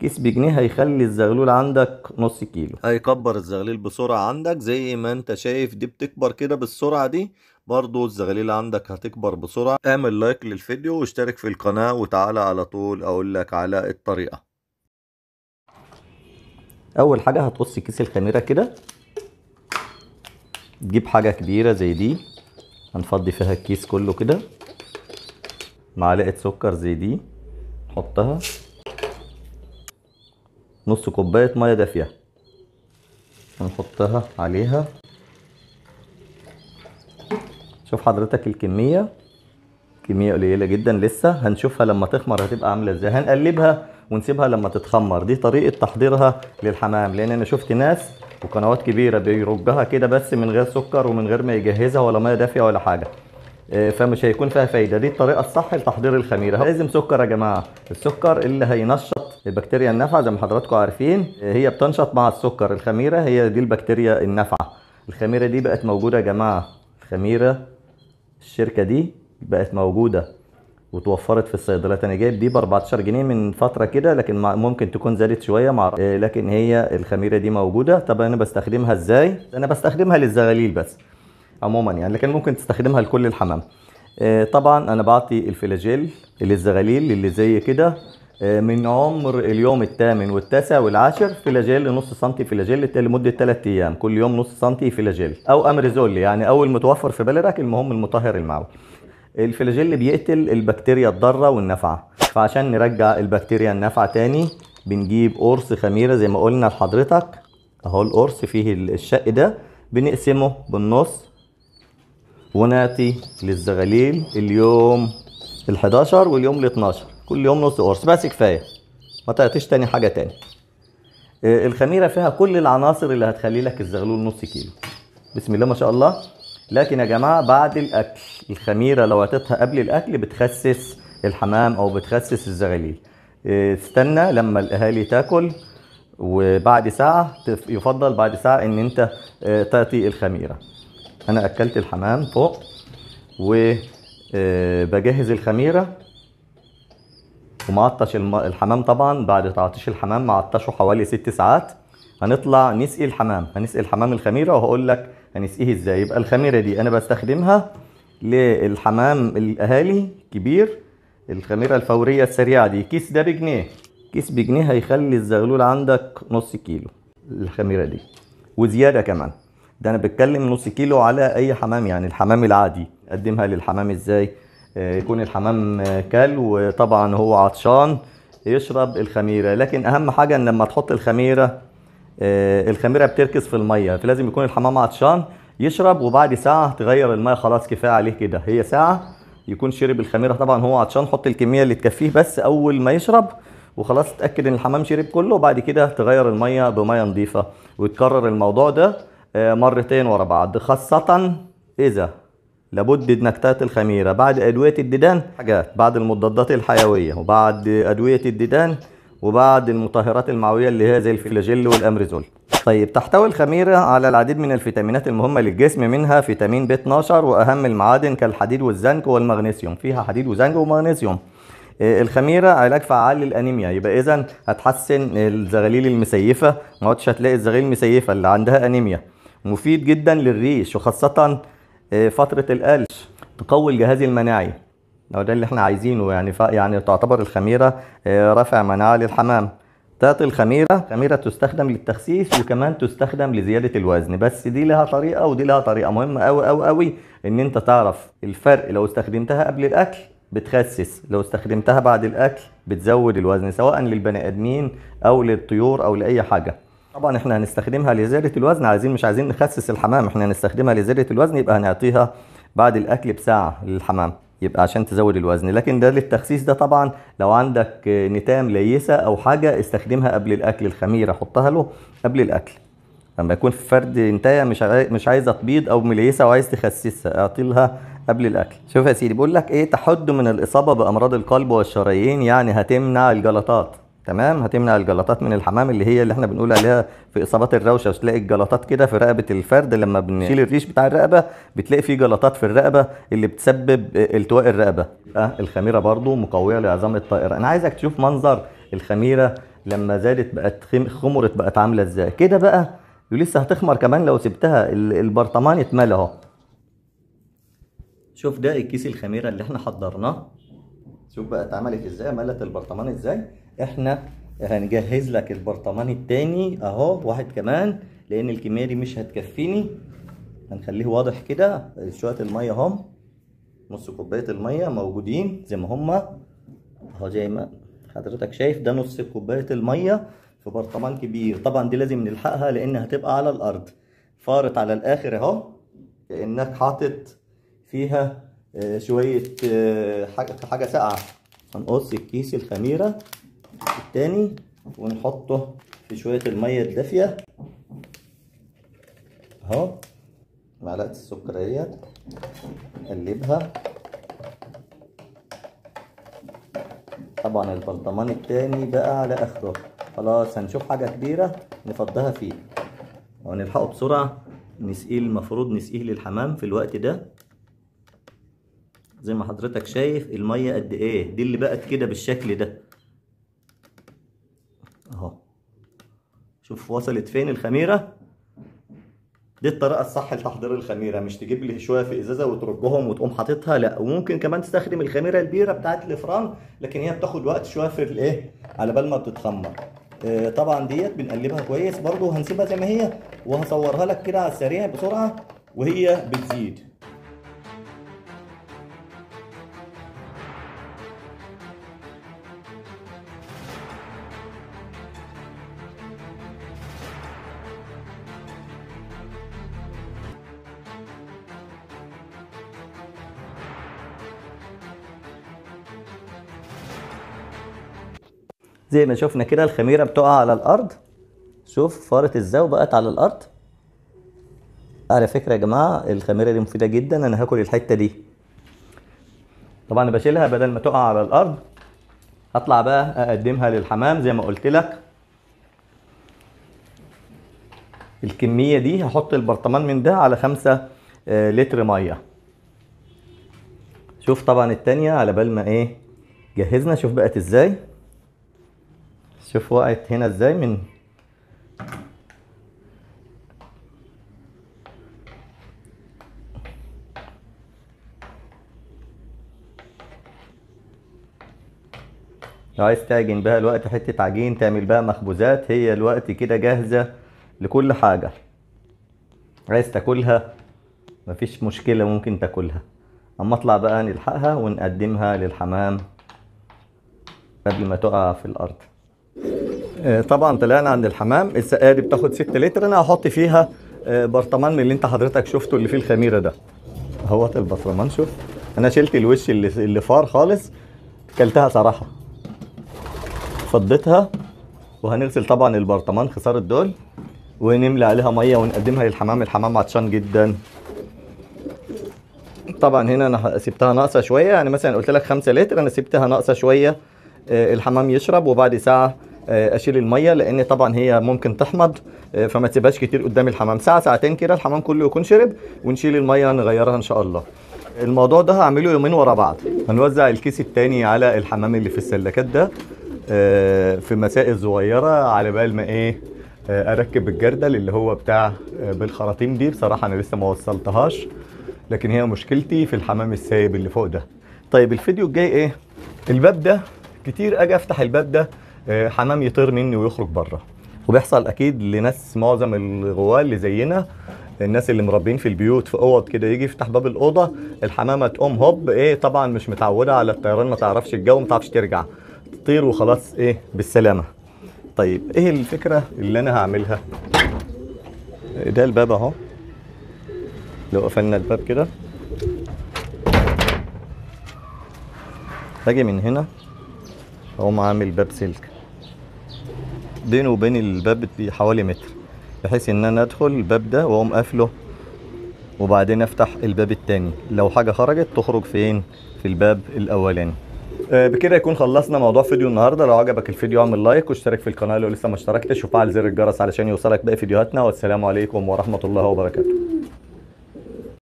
كيس بجنيه هيخلي الزغلول عندك نص كيلو هيكبر الزغليل بسرعة عندك زي ما انت شايف دي بتكبر كده بالسرعة دي برضو الزغليل عندك هتكبر بسرعة اعمل لايك للفيديو واشترك في القناة وتعالى على طول اقول لك على الطريقة اول حاجة هتقص كيس الخميرة كده تجيب حاجة كبيرة زي دي هنفضي فيها الكيس كله كده معلقة سكر زي دي نحطها نص كوباية مية دافية هنحطها عليها شوف حضرتك الكمية كمية قليلة جدا لسه هنشوفها لما تخمر هتبقى عاملة ازاي هنقلبها ونسيبها لما تتخمر دي طريقة تحضيرها للحمام لان انا شفت ناس وقنوات كبيرة بيرجها كده بس من غير سكر ومن غير ما يجهزها ولا مية دافية ولا حاجة آه، فمش هيكون فيها فايدة دي الطريقة الصح لتحضير الخميرة لازم سكر يا جماعة السكر اللي هينشط البكتيريا النافعه زي ما حضراتكم عارفين هي بتنشط مع السكر الخميره هي دي البكتيريا النافعه الخميره دي بقت موجوده يا جماعه الخميره الشركه دي بقت موجوده وتوفرت في الصيدلات انا جايب دي ب 14 جنيه من فتره كده لكن ممكن تكون زادت شويه مع لكن هي الخميره دي موجوده طب انا بستخدمها ازاي انا بستخدمها للزغاليل بس عموما يعني لكن ممكن تستخدمها لكل الحمام آه، طبعا انا بعطي الفلاجيل للزغاليل اللي زي كده من عمر اليوم الثامن والتاسع والعاشر لجل نص سنتي لجل لمده ثلاثة ايام كل يوم نص سنتي لجل او امريزول يعني اول متوفر في بلدك المهم المطهر المعوي الفلاجيل بيقتل البكتيريا الضاره والنافعه فعشان نرجع البكتيريا النافعه تاني بنجيب قرص خميره زي ما قلنا لحضرتك اهو القرص فيه الشق ده بنقسمه بالنص ونعطي للزغاليل اليوم ال11 واليوم ال12 كل يوم نص قرص بس كفايه ما تقطيش تاني حاجه تاني آه، الخميره فيها كل العناصر اللي هتخلي لك الزغلول نص كيلو بسم الله ما شاء الله لكن يا جماعه بعد الاكل الخميره لو عطيتها قبل الاكل بتخسس الحمام او بتخسس الزغاليل استنى آه، لما الاهالي تاكل وبعد ساعه يفضل بعد ساعه ان انت آه، تعطي الخميره انا اكلت الحمام فوق وبجهز الخميره وما عطش الحمام طبعا بعد تعطيش الحمام ما عطشه حوالي ست ساعات هنطلع نسقي الحمام هنسقي الحمام الخميره وهقول لك هنسقيه ازاي يبقى الخميره دي انا بستخدمها للحمام الاهالي كبير الخميره الفوريه السريعه دي كيس ده بجنيه كيس بجنيه هيخلي الزغلول عندك نص كيلو الخميره دي وزياده كمان ده انا بتكلم نص كيلو على اي حمام يعني الحمام العادي اقدمها للحمام ازاي آه، يكون الحمام آه، كل وطبعا هو عطشان يشرب الخميرة لكن أهم حاجة إن لما تحط الخميرة آه، الخميرة بتركز في المية فلازم يكون الحمام عطشان يشرب وبعد ساعة تغير المية خلاص كفاية عليه كده هي ساعة يكون شرب الخميرة طبعا هو عطشان حط الكمية اللي تكفيه بس أول ما يشرب وخلاص اتأكد إن الحمام شرب كله وبعد كده تغير المية بمية نظيفة وتكرر الموضوع ده مرتين ورا بعض خاصة إذا لابد انك تاتي الخميرة بعد أدوية الديدان حاجات بعد المضادات الحيوية وبعد أدوية الديدان وبعد المطهرات المعوية اللي هي زي الفلاجيل والأمريزول طيب تحتوي الخميرة على العديد من الفيتامينات المهمة للجسم منها فيتامين ب 12 وأهم المعادن كالحديد والزنك والمغنيسيوم فيها حديد وزنك ومغنيسيوم آه، الخميرة علاج فعال للأنيميا يبقى إذا هتحسن الزغاليل المسيفة ما عدتش هتلاقي الزغاليل المسيفة اللي عندها أنيميا مفيد جدا للريش وخاصة آه، فتره القلش تقوي الجهاز المناعي هو ده اللي احنا عايزينه يعني ف... يعني تعتبر الخميره آه، رافع مناعه للحمام تعطي الخميره خميره تستخدم للتخسيس وكمان تستخدم لزياده الوزن بس دي لها طريقه ودي لها طريقه مهمه قوي قوي قوي ان انت تعرف الفرق لو استخدمتها قبل الاكل بتخسس لو استخدمتها بعد الاكل بتزود الوزن سواء للبني ادمين او للطيور او لاي حاجه طبعا احنا هنستخدمها لزيادة الوزن عايزين مش عايزين نخسس الحمام احنا هنستخدمها لزيادة الوزن يبقى هنعطيها بعد الاكل بساعة للحمام يبقى عشان تزود الوزن لكن ده للتخسيس ده طبعا لو عندك نتام ليسة او حاجة استخدمها قبل الاكل الخميرة حطها له قبل الاكل لما يكون في فرد انتايا مش مش عايزه تبيض او مليسه وعايز تخسسها اعطي لها قبل الاكل شوف يا سيدي بيقول لك ايه تحد من الاصابه بامراض القلب والشرايين يعني هتمنع الجلطات تمام هتمنع الجلطات من الحمام اللي هي اللي احنا بنقول عليها في اصابات الروشه وتلاقي الجلطات كده في رقبه الفرد لما بنشيل الريش بتاع الرقبه بتلاقي فيه جلطات في الرقبه اللي بتسبب التواء الرقبه اه الخميره برضو مقويه لعظام الطائره انا عايزك تشوف منظر الخميره لما زادت بقت خمرت بقت عامله ازاي كده بقى ولسه هتخمر كمان لو سبتها البرطمان اتملى اهو شوف ده الكيس الخميره اللي احنا حضرناه شوف بقى اتعملت ازاي ملت البرطمان ازاي احنا هنجهز لك البرطمان التاني اهو واحد كمان لان الكيميري مش هتكفيني هنخليه واضح كده شويه الميه هم نص كوبايه الميه موجودين زي ما هما اهو زي ما حضرتك شايف ده نص كوبايه الميه في برطمان كبير طبعا دي لازم نلحقها لان هتبقى على الارض فارت على الاخر اهو كانك حاطط فيها آه، شويه آه، حاجه ساقعه هنقص الكيس الخميره التاني ونحطه في شوية المية الدافية اهو معلقة السكر اهيت نقلبها طبعا البلطمان التاني بقى على اخره خلاص هنشوف حاجة كبيرة نفضها فيه وهنلحقه بسرعة نسقيه المفروض نسقيه للحمام في الوقت ده زي ما حضرتك شايف المية قد ايه دي اللي بقت كده بالشكل ده شوف وصلت فين الخميره دي الطريقه الصح لتحضير الخميره مش تجيب لي شويه في ازازه وترجهم وتقوم حاططها لا وممكن كمان تستخدم الخميره البيره بتاعت الفران لكن هي بتاخد وقت شويه في الايه على بال ما بتتخمر آه، طبعا ديت بنقلبها كويس برضو هنسيبها زي ما هي وهصورها لك كده على السريع بسرعه وهي بتزيد زي ما شفنا كده الخميره بتقع على الارض شوف فاره ازاي بقت على الارض على فكره يا جماعه الخميره دي مفيده جدا انا هاكل الحته دي طبعا انا بشيلها بدل ما تقع على الارض هطلع بقى اقدمها للحمام زي ما قلت لك الكميه دي هحط البرطمان من ده على خمسة آه، لتر ميه شوف طبعا التانية على بال ما ايه جهزنا شوف بقت ازاي شوف وقعت هنا ازاي من لو عايز تعجن بها الوقت حتة عجين تعمل بها مخبوزات هي الوقت كده جاهزة لكل حاجة عايز تاكلها مفيش مشكلة ممكن تاكلها اما اطلع بقى نلحقها ونقدمها للحمام قبل ما تقع في الارض آه، طبعا طلعنا عند الحمام السقايه دي بتاخد 6 لتر انا هحط فيها آه، برطمان من اللي انت حضرتك شفته اللي فيه الخميره ده اهوت البرطمان طيب شوف انا شلت الوش اللي اللي فار خالص كلتها صراحه فضيتها وهنغسل طبعا البرطمان خساره دول ونملى عليها ميه ونقدمها للحمام الحمام عطشان جدا طبعا هنا انا سبتها ناقصه شويه يعني مثلا قلت لك 5 لتر انا سبتها ناقصه شويه آه، الحمام يشرب وبعد ساعه آه، اشيل الميه لان طبعا هي ممكن تحمض آه، فما تسيبهاش كتير قدام الحمام ساعه ساعتين كده الحمام كله يكون شرب ونشيل الميه نغيرها ان شاء الله الموضوع ده هعمله يومين ورا بعض هنوزع الكيس الثاني على الحمام اللي في السلكات ده آه، في مسائل صغيره على بال ما ايه اركب الجردل اللي هو بتاع بالخراطيم دي بصراحه انا لسه ما وصلتهاش لكن هي مشكلتي في الحمام السايب اللي فوق ده طيب الفيديو الجاي ايه الباب ده كتير اجي افتح الباب ده آه، حمام يطير مني ويخرج بره وبيحصل اكيد لناس معظم الغواه اللي زينا الناس اللي مربين في البيوت في اوض كده يجي يفتح باب الاوضه الحمامه تقوم هوب ايه طبعا مش متعوده على الطيران ما تعرفش الجو ما تعرفش ترجع تطير وخلاص ايه بالسلامه طيب ايه الفكره اللي انا هعملها ده الباب اهو لو قفلنا الباب كده باجي من هنا اقوم عامل باب سلك بينه وبين الباب حوالي متر بحيث ان انا ادخل الباب ده واقوم قافله وبعدين افتح الباب التاني لو حاجه خرجت تخرج فين في الباب الاولاني آه، بكده يكون خلصنا موضوع فيديو النهارده لو عجبك الفيديو اعمل لايك واشترك في القناه لو لسه ما اشتركتش وفعل زر الجرس علشان يوصلك باقي فيديوهاتنا والسلام عليكم ورحمه الله وبركاته